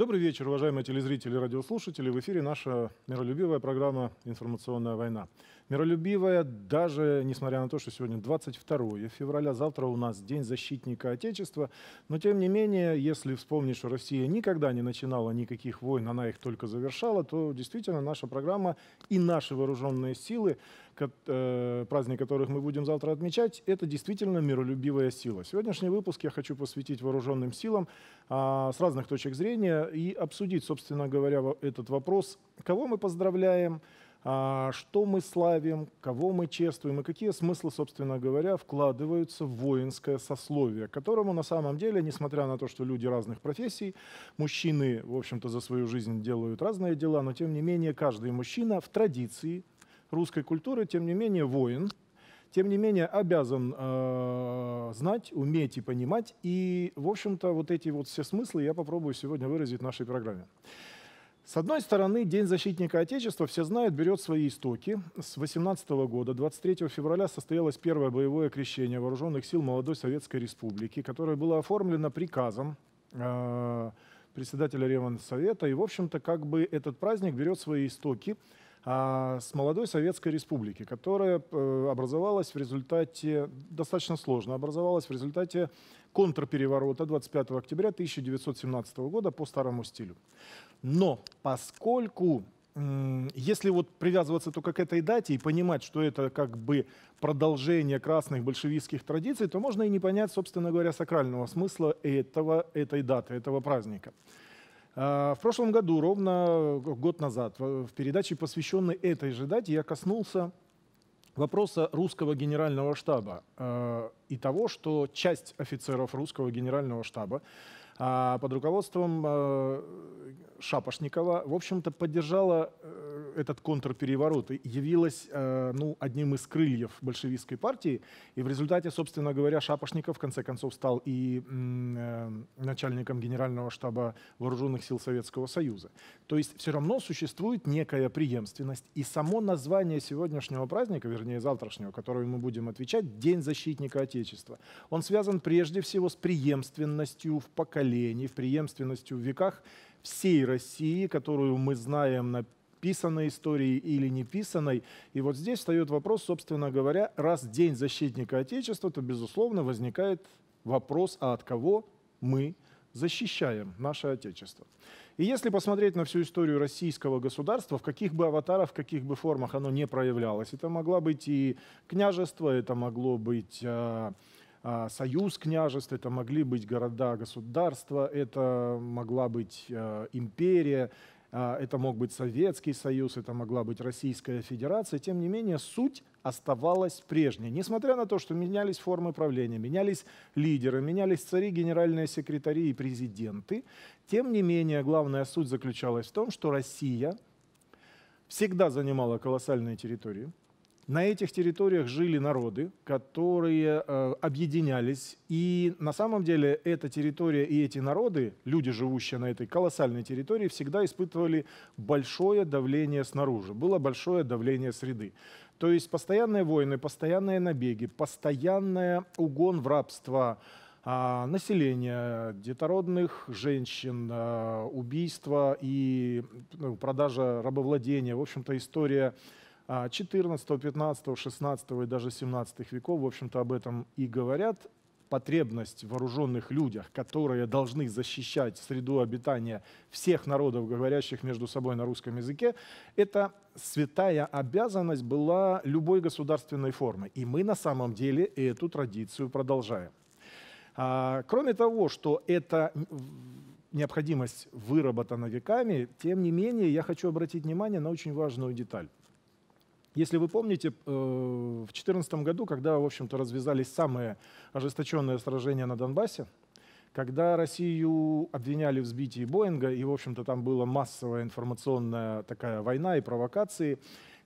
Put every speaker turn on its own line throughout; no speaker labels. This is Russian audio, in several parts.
Добрый вечер, уважаемые телезрители и радиослушатели. В эфире наша миролюбивая программа «Информационная война» миролюбивая, даже несмотря на то, что сегодня 22 февраля, завтра у нас День защитника Отечества. Но тем не менее, если вспомнить, что Россия никогда не начинала никаких войн, она их только завершала, то действительно наша программа и наши вооруженные силы, э, праздник которых мы будем завтра отмечать, это действительно миролюбивая сила. Сегодняшний выпуск я хочу посвятить вооруженным силам а, с разных точек зрения и обсудить, собственно говоря, этот вопрос, кого мы поздравляем, а, что мы славим, кого мы чествуем и какие смыслы, собственно говоря, вкладываются в воинское сословие, которому на самом деле, несмотря на то, что люди разных профессий, мужчины, в общем-то, за свою жизнь делают разные дела, но тем не менее каждый мужчина в традиции русской культуры, тем не менее воин, тем не менее обязан э, знать, уметь и понимать. И, в общем-то, вот эти вот все смыслы я попробую сегодня выразить в нашей программе. С одной стороны, День защитника Отечества, все знают, берет свои истоки. С 18 года, 23 февраля, состоялось первое боевое крещение Вооруженных сил Молодой Советской Республики, которое было оформлено приказом э, председателя Ревансовета. И, в общем-то, как бы этот праздник берет свои истоки а, с молодой Советской Республики, которая э, образовалась в результате, достаточно сложно образовалась в результате контрпереворота 25 октября 1917 года по старому стилю. Но поскольку если вот привязываться только к этой дате и понимать, что это как бы продолжение красных большевистских традиций, то можно и не понять, собственно говоря, сакрального смысла этого, этой даты, этого праздника. А, в прошлом году, ровно год назад, в передаче, посвященной этой же дате, я коснулся вопроса русского генерального штаба а, и того, что часть офицеров русского генерального штаба а под руководством э, Шапошникова, в общем-то, поддержала э, этот контрпереворот и явилась э, ну, одним из крыльев большевистской партии. И в результате, собственно говоря, Шапошников в конце концов стал и начальником Генерального штаба Вооруженных сил Советского Союза. То есть все равно существует некая преемственность. И само название сегодняшнего праздника, вернее завтрашнего, который мы будем отвечать, День защитника Отечества, он связан прежде всего с преемственностью в поколении поколений, в преемственностью в веках всей России, которую мы знаем на писанной истории или не писанной. И вот здесь встает вопрос, собственно говоря, раз День защитника Отечества, то, безусловно, возникает вопрос, а от кого мы защищаем наше Отечество. И если посмотреть на всю историю российского государства, в каких бы аватарах, в каких бы формах оно не проявлялось, это могло быть и княжество, это могло быть а, а, союз княжеств, это могли быть города, государства, это могла быть э, империя, а, это мог быть Советский Союз, это могла быть Российская Федерация. Тем не менее, суть оставалась прежней. Несмотря на то, что менялись формы правления, менялись лидеры, менялись цари, генеральные секретари и президенты, тем не менее, главная суть заключалась в том, что Россия всегда занимала колоссальные территории – на этих территориях жили народы, которые э, объединялись. И на самом деле эта территория и эти народы, люди, живущие на этой колоссальной территории, всегда испытывали большое давление снаружи. Было большое давление среды. То есть постоянные войны, постоянные набеги, постоянный угон в рабство а, населения, детородных женщин, а, убийства и ну, продажа рабовладения. В общем-то, история 14, 15, 16 и даже 17 веков, в общем-то, об этом и говорят. Потребность в вооруженных людях, которые должны защищать среду обитания всех народов, говорящих между собой на русском языке, это святая обязанность была любой государственной формы. И мы на самом деле эту традицию продолжаем. А, кроме того, что эта необходимость выработана веками, тем не менее я хочу обратить внимание на очень важную деталь. Если вы помните, э, в 2014 году, когда, в общем-то, развязались самые ожесточенные сражения на Донбассе, когда Россию обвиняли в сбитии Боинга, и, в общем-то, там была массовая информационная такая война и провокации,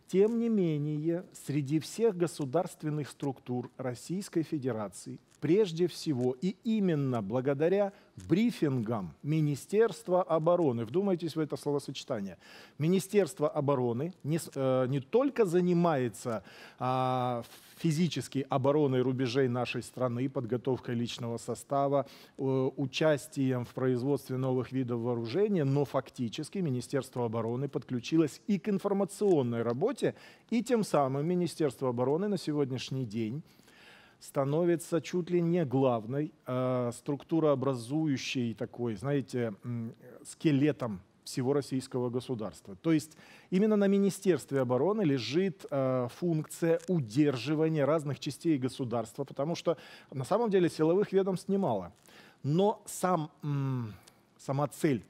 тем не менее, среди всех государственных структур Российской Федерации, прежде всего и именно благодаря брифингам Министерства обороны. Вдумайтесь в это словосочетание. Министерство обороны не, э, не только занимается э, физически обороной рубежей нашей страны, подготовкой личного состава, э, участием в производстве новых видов вооружения, но фактически Министерство обороны подключилось и к информационной работе, и тем самым Министерство обороны на сегодняшний день становится чуть ли не главной э, структурообразующей такой, знаете, скелетом всего российского государства. То есть именно на Министерстве обороны лежит э, функция удерживания разных частей государства, потому что на самом деле силовых ведомств немало. Но сам, сама цель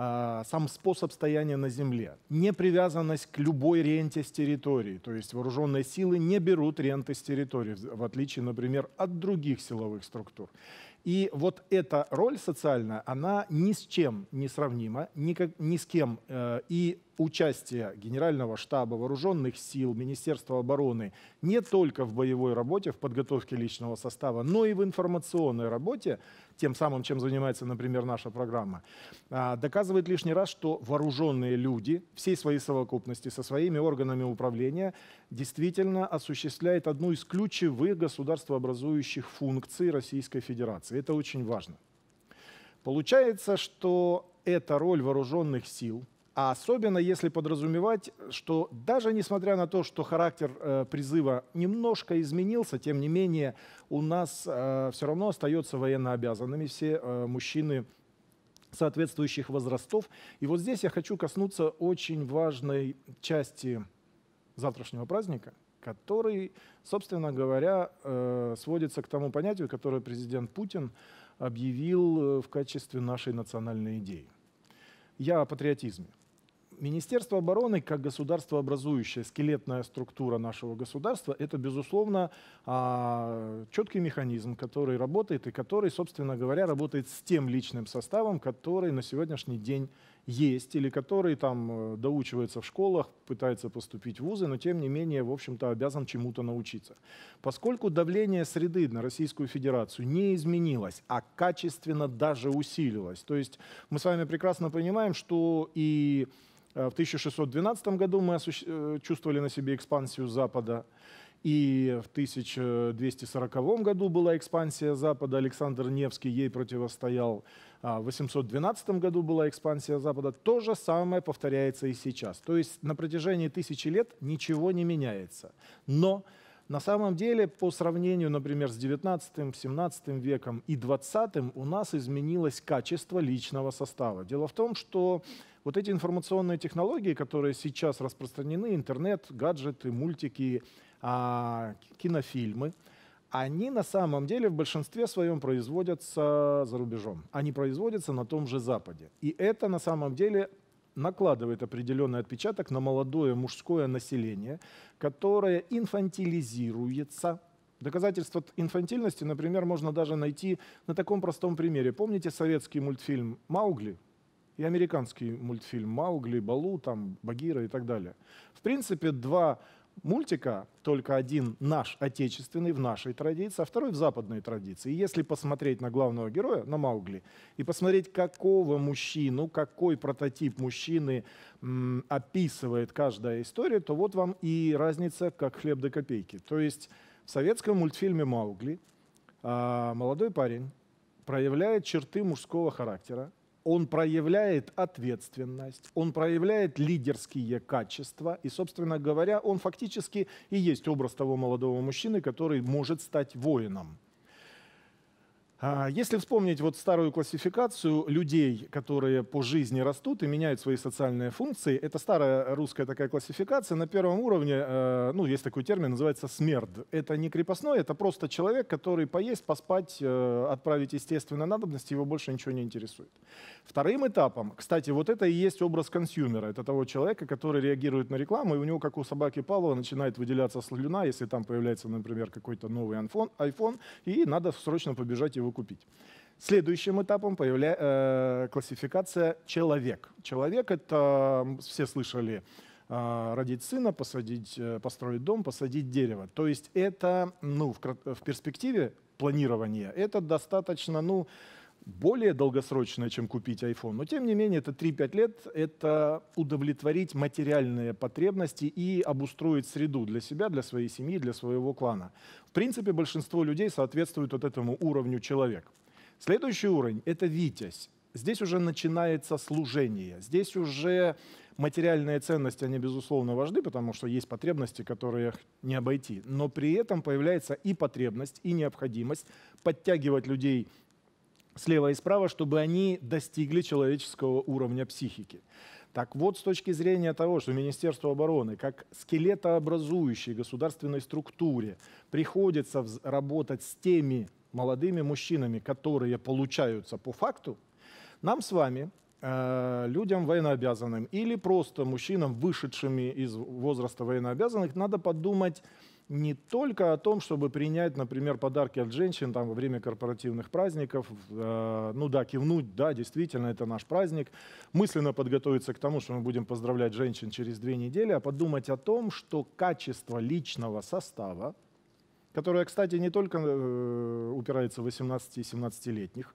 а, сам способ стояния на земле, непривязанность к любой ренте с территории, то есть вооруженные силы не берут ренты с территории, в отличие, например, от других силовых структур. И вот эта роль социальная, она ни с чем не сравнима, ни, как, ни с кем. Э, и участие Генерального штаба, вооруженных сил, Министерства обороны не только в боевой работе, в подготовке личного состава, но и в информационной работе тем самым, чем занимается, например, наша программа, а, доказывает лишний раз, что вооруженные люди всей своей совокупности со своими органами управления действительно осуществляют одну из ключевых государствообразующих функций Российской Федерации. Это очень важно. Получается, что эта роль вооруженных сил – а особенно если подразумевать, что даже несмотря на то, что характер э, призыва немножко изменился, тем не менее у нас э, все равно остается военно обязанными все э, мужчины соответствующих возрастов. И вот здесь я хочу коснуться очень важной части завтрашнего праздника, который, собственно говоря, э, сводится к тому понятию, которое президент Путин объявил э, в качестве нашей национальной идеи. Я о патриотизме. Министерство обороны как государство образующая, скелетная структура нашего государства, это, безусловно, а, четкий механизм, который работает и который, собственно говоря, работает с тем личным составом, который на сегодняшний день есть или который там э, доучивается в школах, пытается поступить в вузы, но тем не менее, в общем-то, обязан чему-то научиться. Поскольку давление среды на Российскую Федерацию не изменилось, а качественно даже усилилось, то есть мы с вами прекрасно понимаем, что и Э, в 1612 году мы э, чувствовали на себе экспансию Запада. И в 1240 году была экспансия Запада, Александр Невский ей противостоял. А в 812 году была экспансия Запада. То же самое повторяется и сейчас. То есть на протяжении тысячи лет ничего не меняется. Но на самом деле, по сравнению, например, с 19, 17 веком и 20 у нас изменилось качество личного состава. Дело в том, что вот эти информационные технологии, которые сейчас распространены, интернет, гаджеты, мультики, а, кинофильмы, они на самом деле в большинстве своем производятся за рубежом. Они производятся на том же Западе. И это на самом деле накладывает определенный отпечаток на молодое мужское население, которое инфантилизируется. Доказательство инфантильности, например, можно даже найти на таком простом примере. Помните советский мультфильм «Маугли»? и американский мультфильм «Маугли», «Балу», там, «Багира» и так далее. В принципе, два мультика только один наш отечественный в нашей традиции, а второй в западной традиции. И если посмотреть на главного героя, на Маугли, и посмотреть, какого мужчину, какой прототип мужчины м, описывает каждая история, то вот вам и разница как хлеб до копейки. То есть в советском мультфильме Маугли а, молодой парень проявляет черты мужского характера, он проявляет ответственность, он проявляет лидерские качества, и, собственно говоря, он фактически и есть образ того молодого мужчины, который может стать воином. А, если вспомнить вот старую классификацию людей, которые по жизни растут и меняют свои социальные функции, это старая русская такая классификация. На первом уровне, э, ну, есть такой термин, называется смерд. Это не крепостной, это просто человек, который поесть, поспать, э, отправить естественно надобности, его больше ничего не интересует. Вторым этапом, кстати, вот это и есть образ консюмера. Это того человека, который реагирует на рекламу, и у него, как у собаки Павлова, начинает выделяться слюна, если там появляется, например, какой-то новый iPhone, и надо срочно побежать его его купить. Следующим этапом появляется э, классификация человек. Человек это все слышали э, родить сына, посадить, э, построить дом, посадить дерево. То есть это ну, в, в перспективе планирования это достаточно ну, более долгосрочное, чем купить iPhone, но тем не менее это 3-5 лет, это удовлетворить материальные потребности и обустроить среду для себя, для своей семьи, для своего клана. В принципе, большинство людей соответствует вот этому уровню человек. Следующий уровень – это «Витязь». Здесь уже начинается служение, здесь уже материальные ценности, они, безусловно, важны, потому что есть потребности, которые не обойти. Но при этом появляется и потребность, и необходимость подтягивать людей слева и справа, чтобы они достигли человеческого уровня психики. Так вот, с точки зрения того, что Министерство обороны как скелетообразующей государственной структуре приходится работать с теми молодыми мужчинами, которые получаются по факту, нам с вами, э, людям военнообязанным или просто мужчинам, вышедшими из возраста военнообязанных, надо подумать не только о том, чтобы принять, например, подарки от женщин там, во время корпоративных праздников. Э, ну да, кивнуть, да, действительно, это наш праздник. Мысленно подготовиться к тому, что мы будем поздравлять женщин через две недели, а подумать о том, что качество личного состава, которое, кстати, не только э, упирается в 18-17-летних,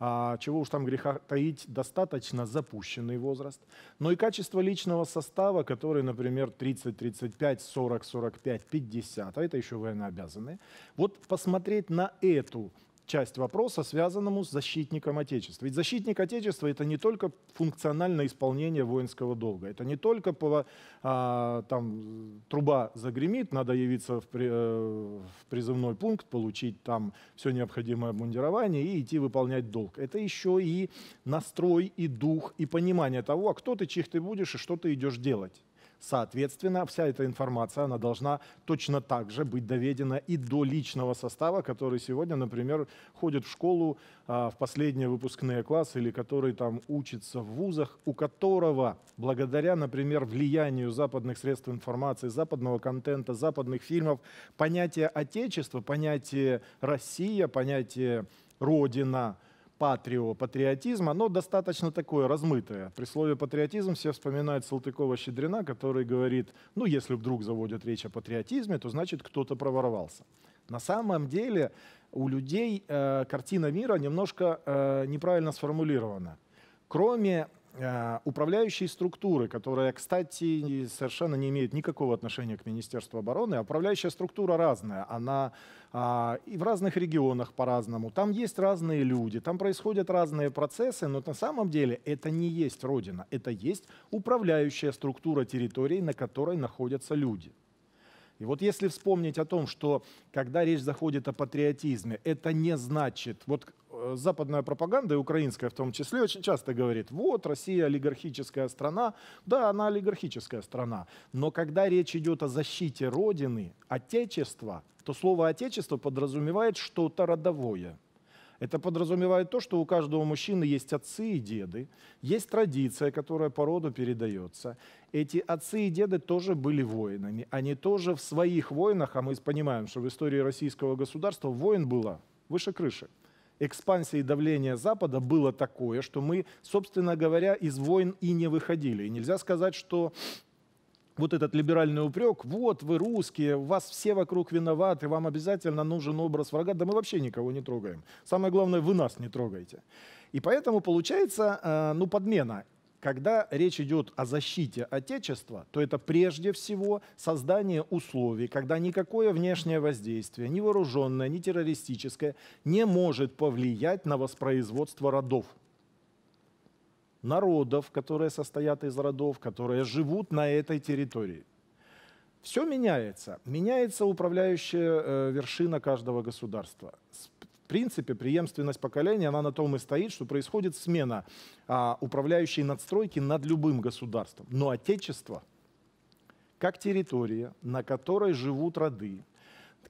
а, чего уж там греха таить, достаточно запущенный возраст, но и качество личного состава, который, например, 30, 35, 40, 45, 50, а это еще военнообязанные. Вот посмотреть на эту часть вопроса, связанному с защитником Отечества. Ведь защитник Отечества — это не только функциональное исполнение воинского долга, это не только по, а, там, труба загремит, надо явиться в, при, э, в призывной пункт, получить там все необходимое обмундирование и идти выполнять долг. Это еще и настрой, и дух, и понимание того, а кто ты, чьих ты будешь и что ты идешь делать. Соответственно, вся эта информация, она должна точно так же быть доведена и до личного состава, который сегодня, например, ходит в школу а, в последние выпускные классы или который там учится в вузах, у которого благодаря, например, влиянию западных средств информации, западного контента, западных фильмов, понятие отечества, понятие Россия, понятие Родина – патрио, патриотизма, но достаточно такое размытое. При слове патриотизм все вспоминают Салтыкова-Щедрина, который говорит, ну если вдруг заводят речь о патриотизме, то значит кто-то проворовался. На самом деле у людей э, картина мира немножко э, неправильно сформулирована. Кроме Э, управляющие структуры, которые, кстати, совершенно не имеют никакого отношения к Министерству обороны, а управляющая структура разная, она а, и в разных регионах по-разному, там есть разные люди, там происходят разные процессы, но на самом деле это не есть Родина, это есть управляющая структура территории, на которой находятся люди. И вот если вспомнить о том, что когда речь заходит о патриотизме, это не значит, вот Э, западная пропаганда, и украинская в том числе, очень часто говорит, вот, Россия олигархическая страна. Да, она олигархическая страна. Но когда речь идет о защите Родины, Отечества, то слово «отечество» подразумевает что-то родовое. Это подразумевает то, что у каждого мужчины есть отцы и деды, есть традиция, которая по роду передается. Эти отцы и деды тоже были воинами. Они тоже в своих войнах, а мы понимаем, что в истории российского государства воин было выше крыши экспансии давления Запада было такое, что мы, собственно говоря, из войн и не выходили. И нельзя сказать, что вот этот либеральный упрек, вот вы русские, у вас все вокруг виноваты, вам обязательно нужен образ врага, да мы вообще никого не трогаем. Самое главное, вы нас не трогаете. И поэтому получается, э, ну, подмена. Когда речь идет о защите Отечества, то это прежде всего создание условий, когда никакое внешнее воздействие, ни вооруженное, ни террористическое, не может повлиять на воспроизводство родов народов, которые состоят из родов, которые живут на этой территории. Все меняется. Меняется управляющая э, вершина каждого государства. С в принципе, преемственность поколения, она на том и стоит, что происходит смена а, управляющей надстройки над любым государством. Но Отечество, как территория, на которой живут роды,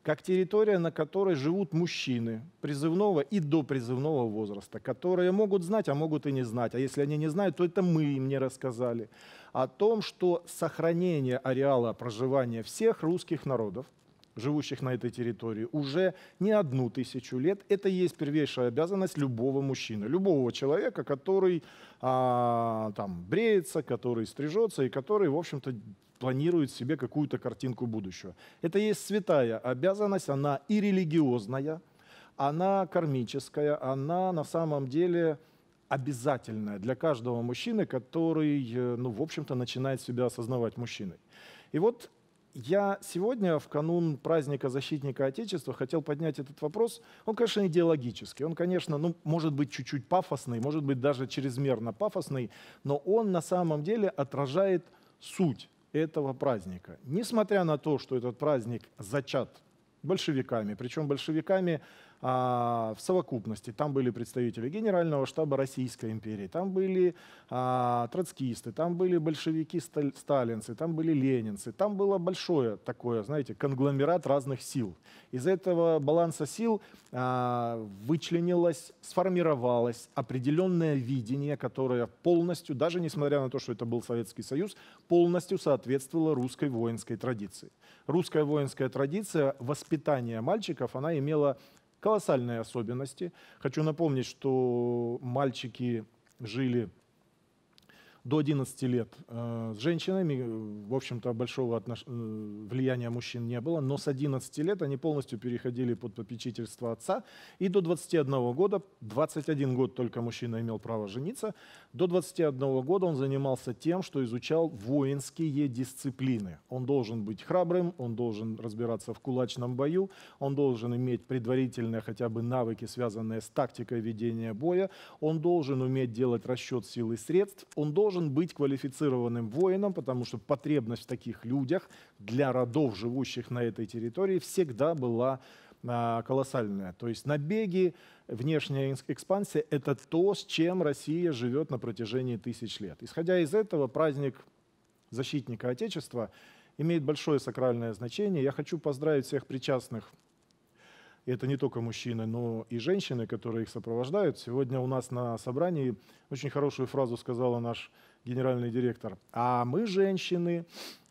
как территория, на которой живут мужчины призывного и до призывного возраста, которые могут знать, а могут и не знать. А если они не знают, то это мы им не рассказали. О том, что сохранение ареала проживания всех русских народов – живущих на этой территории, уже не одну тысячу лет. Это и есть первейшая обязанность любого мужчины, любого человека, который а, там бреется, который стрижется и который, в общем-то, планирует себе какую-то картинку будущего. Это и есть святая обязанность, она и религиозная, она кармическая, она на самом деле обязательная для каждого мужчины, который, э, ну, в общем-то, начинает себя осознавать мужчиной. И вот я сегодня, в канун праздника защитника Отечества, хотел поднять этот вопрос. Он, конечно, идеологический. Он, конечно, ну, может быть, чуть-чуть пафосный, может быть, даже чрезмерно пафосный, но он на самом деле отражает суть этого праздника. Несмотря на то, что этот праздник зачат большевиками, причем большевиками а, в совокупности. Там были представители Генерального штаба Российской империи, там были а, троцкисты, там были большевики сталинцы, там были ленинцы. Там было большое такое, знаете, конгломерат разных сил. Из этого баланса сил а, вычленилось, сформировалось определенное видение, которое полностью, даже несмотря на то, что это был Советский Союз, полностью соответствовало русской воинской традиции. Русская воинская традиция воспитания мальчиков, она имела колоссальные особенности. Хочу напомнить, что мальчики жили до 11 лет э, с женщинами, э, в общем-то, большого отнош... Э, влияния мужчин не было, но с 11 лет они полностью переходили под попечительство отца, и до 21 года, 21 год только мужчина имел право жениться, до 21 года он занимался тем, что изучал воинские дисциплины. Он должен быть храбрым, он должен разбираться в кулачном бою, он должен иметь предварительные хотя бы навыки, связанные с тактикой ведения боя, он должен уметь делать расчет сил и средств, он должен должен быть квалифицированным воином, потому что потребность в таких людях для родов, живущих на этой территории, всегда была а, колоссальная. То есть набеги, внешняя экспансия – это то, с чем Россия живет на протяжении тысяч лет. Исходя из этого, праздник защитника Отечества имеет большое сакральное значение. Я хочу поздравить всех причастных и это не только мужчины, но и женщины, которые их сопровождают. Сегодня у нас на собрании очень хорошую фразу сказала наш генеральный директор. А мы, женщины,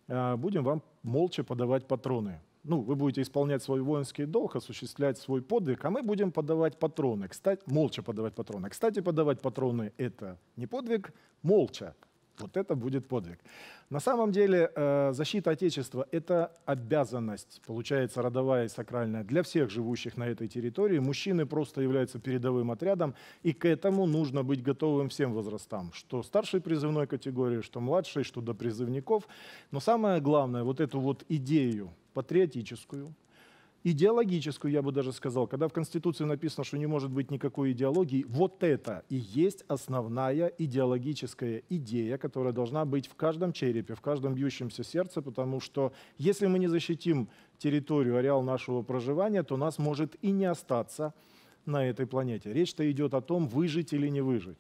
э, будем вам молча подавать патроны. Ну, вы будете исполнять свой воинский долг, осуществлять свой подвиг, а мы будем подавать патроны. Кстати, молча подавать патроны. Кстати, подавать патроны – это не подвиг, молча. Вот это будет подвиг. На самом деле э, защита Отечества – это обязанность, получается, родовая и сакральная для всех живущих на этой территории. Мужчины просто являются передовым отрядом, и к этому нужно быть готовым всем возрастам, что старшей призывной категории, что младшей, что до призывников. Но самое главное, вот эту вот идею патриотическую, идеологическую, я бы даже сказал, когда в Конституции написано, что не может быть никакой идеологии, вот это и есть основная идеологическая идея, которая должна быть в каждом черепе, в каждом бьющемся сердце, потому что если мы не защитим территорию, ареал нашего проживания, то нас может и не остаться на этой планете. Речь-то идет о том, выжить или не выжить.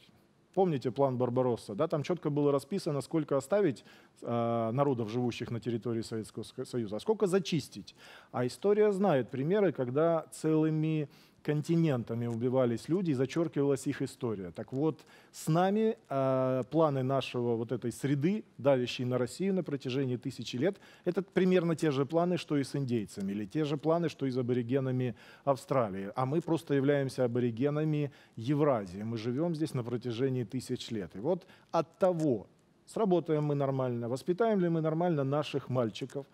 Помните план Барбаросса? Да, там четко было расписано, сколько оставить э, народов, живущих на территории Советского Союза, а сколько зачистить. А история знает примеры, когда целыми континентами убивались люди и зачеркивалась их история. Так вот, с нами э, планы нашего вот этой среды, давящей на Россию на протяжении тысячи лет, это примерно те же планы, что и с индейцами, или те же планы, что и с аборигенами Австралии. А мы просто являемся аборигенами Евразии. Мы живем здесь на протяжении тысяч лет. И вот от того, сработаем мы нормально, воспитаем ли мы нормально наших мальчиков,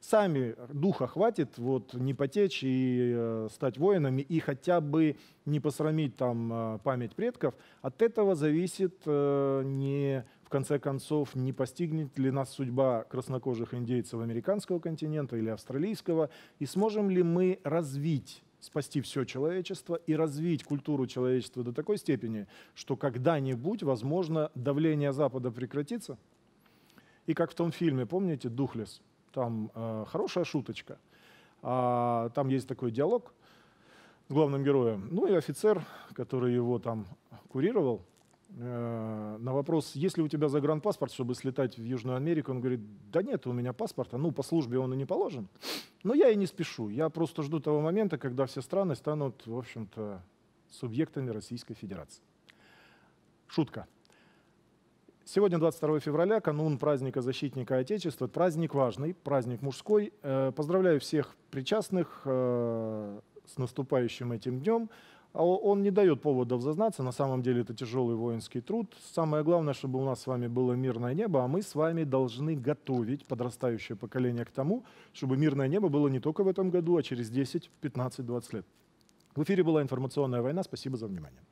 сами духа хватит вот не потечь и э, стать воинами, и хотя бы не посрамить там э, память предков, от этого зависит э, не в конце концов, не постигнет ли нас судьба краснокожих индейцев американского континента или австралийского, и сможем ли мы развить спасти все человечество и развить культуру человечества до такой степени, что когда-нибудь, возможно, давление Запада прекратится. И как в том фильме, помните, Духлес, там э, хорошая шуточка. А, там есть такой диалог с главным героем. Ну и офицер, который его там курировал, э, на вопрос, есть ли у тебя загранпаспорт, чтобы слетать в Южную Америку, он говорит, да нет у меня паспорта, ну по службе он и не положен. Но я и не спешу, я просто жду того момента, когда все страны станут, в общем-то, субъектами Российской Федерации. Шутка. Сегодня 22 февраля, канун праздника защитника Отечества. Праздник важный, праздник мужской. Э, поздравляю всех причастных э, с наступающим этим днем. А он не дает поводов зазнаться, на самом деле это тяжелый воинский труд. Самое главное, чтобы у нас с вами было мирное небо, а мы с вами должны готовить подрастающее поколение к тому, чтобы мирное небо было не только в этом году, а через 10, 15, 20 лет. В эфире была информационная война. Спасибо за внимание.